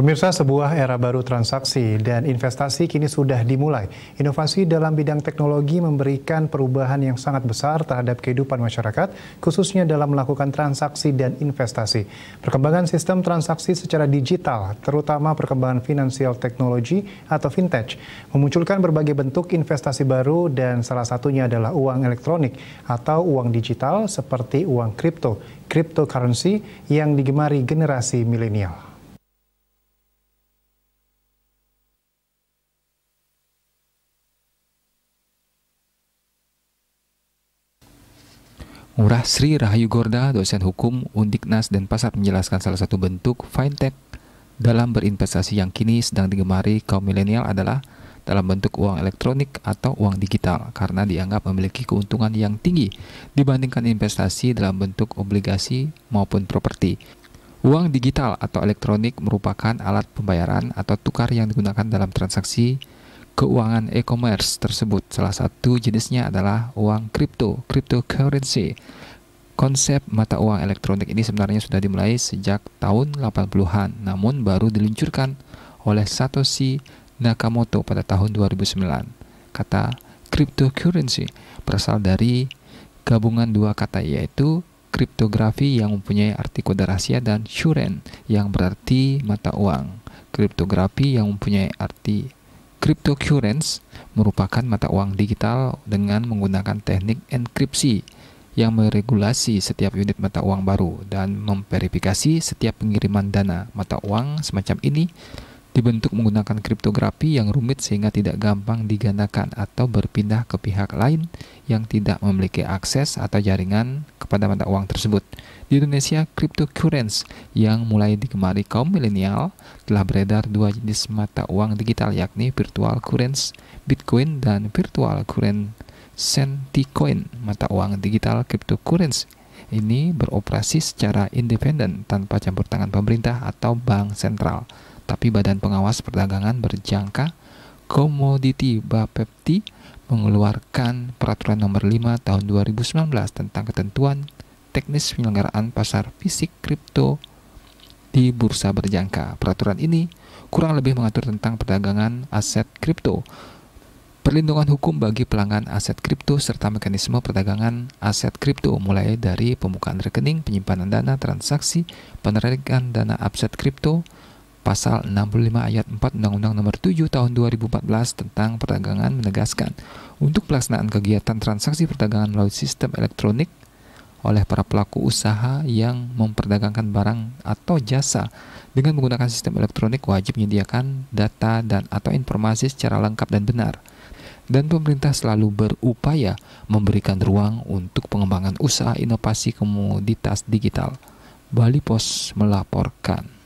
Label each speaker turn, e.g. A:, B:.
A: Pemirsa, sebuah era baru transaksi dan investasi kini sudah dimulai. Inovasi dalam bidang teknologi memberikan perubahan yang sangat besar terhadap kehidupan masyarakat, khususnya dalam melakukan transaksi dan investasi. Perkembangan sistem transaksi secara digital, terutama perkembangan finansial teknologi atau fintech, memunculkan berbagai bentuk investasi baru dan salah satunya adalah uang elektronik atau uang digital seperti uang kripto, cryptocurrency yang digemari generasi milenial.
B: Murah Sri Rahayu Gorda, dosen hukum Undiknas dan Pasar menjelaskan salah satu bentuk fintech dalam berinvestasi yang kini sedang digemari kaum milenial adalah dalam bentuk uang elektronik atau uang digital karena dianggap memiliki keuntungan yang tinggi dibandingkan investasi dalam bentuk obligasi maupun properti. Uang digital atau elektronik merupakan alat pembayaran atau tukar yang digunakan dalam transaksi keuangan e-commerce tersebut. Salah satu jenisnya adalah uang kripto, cryptocurrency. Konsep mata uang elektronik ini sebenarnya sudah dimulai sejak tahun 80-an, namun baru diluncurkan oleh Satoshi Nakamoto pada tahun 2009. Kata cryptocurrency berasal dari gabungan dua kata yaitu kriptografi yang mempunyai arti kode rahasia dan shuren yang berarti mata uang. Kriptografi yang mempunyai arti Cryptocurrency merupakan mata uang digital dengan menggunakan teknik enkripsi yang meregulasi setiap unit mata uang baru dan memverifikasi setiap pengiriman dana mata uang semacam ini dibentuk menggunakan kriptografi yang rumit sehingga tidak gampang digandakan atau berpindah ke pihak lain yang tidak memiliki akses atau jaringan kepada mata uang tersebut. Di Indonesia, cryptocurrency yang mulai digemari kaum milenial telah beredar dua jenis mata uang digital yakni virtual currency Bitcoin dan virtual currency CentiCoin. mata uang digital cryptocurrency ini beroperasi secara independen tanpa campur tangan pemerintah atau bank sentral. Tapi Badan Pengawas Perdagangan berjangka Komoditi Bapepti mengeluarkan peraturan nomor 5 tahun 2019 tentang ketentuan teknis penyelenggaraan pasar fisik kripto di bursa berjangka. Peraturan ini kurang lebih mengatur tentang perdagangan aset kripto, perlindungan hukum bagi pelanggan aset kripto serta mekanisme perdagangan aset kripto mulai dari pembukaan rekening, penyimpanan dana, transaksi, penarikan dana aset kripto, Pasal 65 ayat 4 Undang-Undang Nomor 7 Tahun 2014 tentang Perdagangan menegaskan untuk pelaksanaan kegiatan transaksi perdagangan melalui sistem elektronik oleh para pelaku usaha yang memperdagangkan barang atau jasa dengan menggunakan sistem elektronik wajib menyediakan data dan atau informasi secara lengkap dan benar. Dan pemerintah selalu berupaya memberikan ruang untuk pengembangan usaha inovasi komoditas digital. Bali Pos melaporkan.